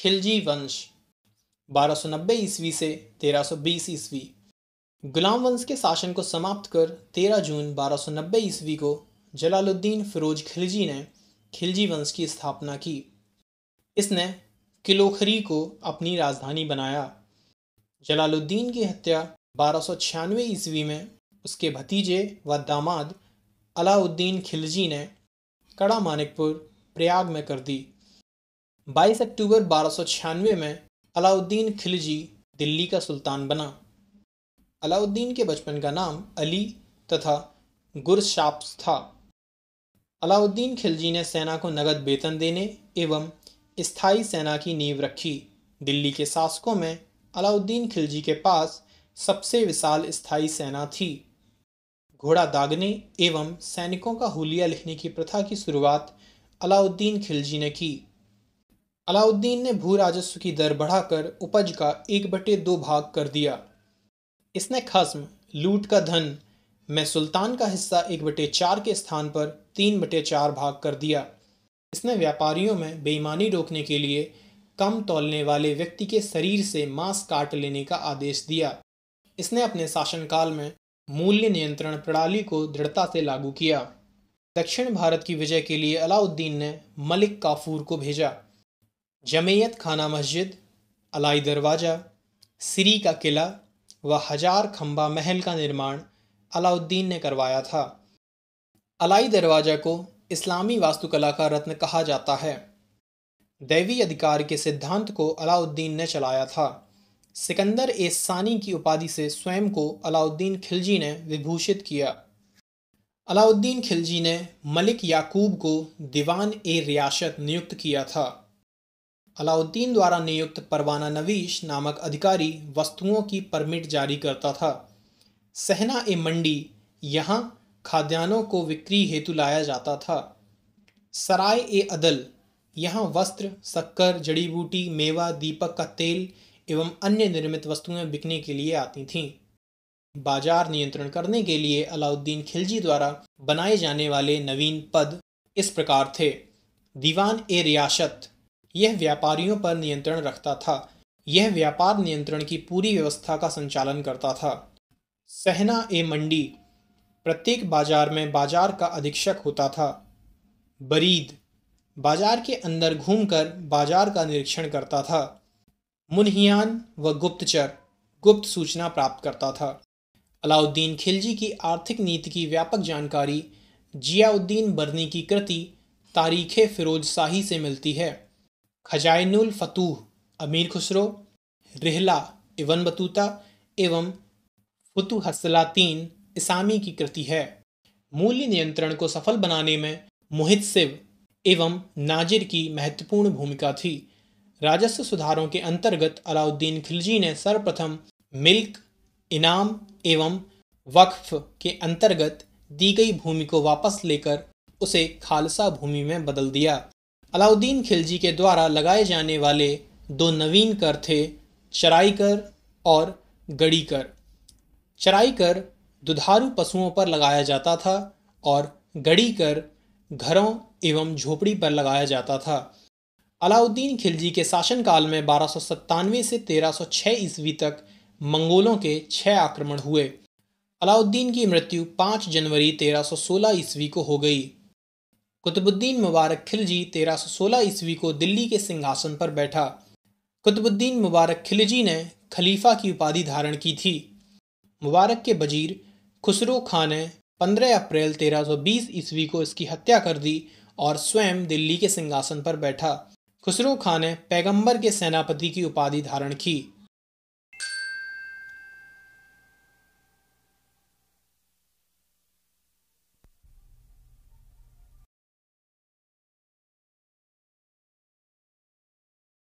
खिलजी वंश 1290 ईस्वी से 1320 ईस्वी गुलाम वंश के शासन को समाप्त कर 13 जून 1290 ईस्वी को जलालुद्दीन फिरोज खिलजी ने खिलजी वंश की स्थापना की इसने किलोखरी को अपनी राजधानी बनाया जलालुद्दीन की हत्या बारह सौ छियानवे ईस्वी में उसके भतीजे व दामाद अलाउद्दीन खिलजी ने कड़ा मानिकपुर प्रयाग में कर दी 22 अक्टूबर बारह में अलाउद्दीन खिलजी दिल्ली का सुल्तान बना अलाउद्दीन के बचपन का नाम अली तथा गुरशाप्स था अलाउद्दीन खिलजी ने सेना को नगद वेतन देने एवं स्थायी सेना की नींव रखी दिल्ली के शासकों में अलाउद्दीन खिलजी के पास सबसे विशाल स्थायी सेना थी घोड़ा दागने एवं सैनिकों का हुलिया लिखने की प्रथा की शुरुआत अलाउद्दीन खिलजी ने की अलाउद्दीन ने भू राजस्व की दर बढ़ाकर उपज का एक बटे दो भाग कर दिया इसने खस्म लूट का धन में सुल्तान का हिस्सा एक बटे चार के स्थान पर तीन बटे चार भाग कर दिया इसने व्यापारियों में बेईमानी रोकने के लिए कम तोलने वाले व्यक्ति के शरीर से मांस काट लेने का आदेश दिया इसने अपने शासनकाल में मूल्य नियंत्रण प्रणाली को दृढ़ता से लागू किया दक्षिण भारत की विजय के लिए अलाउद्दीन ने मलिक काफूर को भेजा जमेयत खाना मस्जिद अलाई दरवाज़ा सिरी का किला व हजार खम्बा महल का निर्माण अलाउद्दीन ने करवाया था अलाई दरवाज़ा को इस्लामी वास्तुकला का रत्न कहा जाता है दैवी अधिकार के सिद्धांत को अलाउद्दीन ने चलाया था सिकंदर ए सानी की उपाधि से स्वयं को अलाउद्दीन खिलजी ने विभूषित किया अलाउद्दीन खिलजी ने मलिक याकूब को दीवान ए रियासत नियुक्त किया था अलाउद्दीन द्वारा नियुक्त परवाना नवीश नामक अधिकारी वस्तुओं की परमिट जारी करता था सहना ए मंडी यहाँ खाद्यान्नों को विक्री हेतु लाया जाता था सराय ए अदल यहाँ वस्त्र शक्कर जड़ी बूटी मेवा दीपक का तेल एवं अन्य निर्मित वस्तुएं बिकने के लिए आती थीं बाजार नियंत्रण करने के लिए अलाउद्दीन खिलजी द्वारा बनाए जाने वाले नवीन पद इस प्रकार थे दीवान ए रियासत यह व्यापारियों पर नियंत्रण रखता था यह व्यापार नियंत्रण की पूरी व्यवस्था का संचालन करता था सहना ए मंडी प्रत्येक बाजार में बाजार का अधीक्षक होता था बरीद बाजार के अंदर घूमकर बाजार का निरीक्षण करता था मुनहियान व गुप्तचर गुप्त सूचना प्राप्त करता था अलाउद्दीन खिलजी की आर्थिक नीति की व्यापक जानकारी जियाउद्दीन बरनी की कृति तारीख फ़िरोज शाही से मिलती है खजाइनुल फतूह अमीर खुसरो रिहला इवन बतूता एवं हसलातीन इसामी की कृति है मूल्य नियंत्रण को सफल बनाने में मोहित सिव एवं नाजिर की महत्वपूर्ण भूमिका थी राजस्व सुधारों के अंतर्गत अलाउद्दीन खिलजी ने सर्वप्रथम मिल्क इनाम एवं वक्फ के अंतर्गत दी गई भूमि को वापस लेकर उसे खालसा भूमि में बदल दिया अलाउद्दीन खिलजी के द्वारा लगाए जाने वाले दो नवीन कर थे चराई कर और गड़ी कर चराई कर दुधारू पशुओं पर लगाया जाता था और गड़ी कर घरों एवं झोपड़ी पर लगाया जाता था अलाउद्दीन खिलजी के शासनकाल में बारह से 1306 ईस्वी तक मंगोलों के छः आक्रमण हुए अलाउद्दीन की मृत्यु 5 जनवरी 1316 ईस्वी को हो गई कुतुबुद्दीन मुबारक खिलजी 1316 ईस्वी को दिल्ली के सिंहासन पर बैठा कुतुबुद्दीन मुबारक खिलजी ने खलीफा की उपाधि धारण की थी मुबारक के वजीर खुसरो खां ने 15 अप्रैल 1320 ईस्वी को इसकी हत्या कर दी और स्वयं दिल्ली के सिंहासन पर बैठा खुसरो खां ने पैगंबर के सेनापति की उपाधि धारण की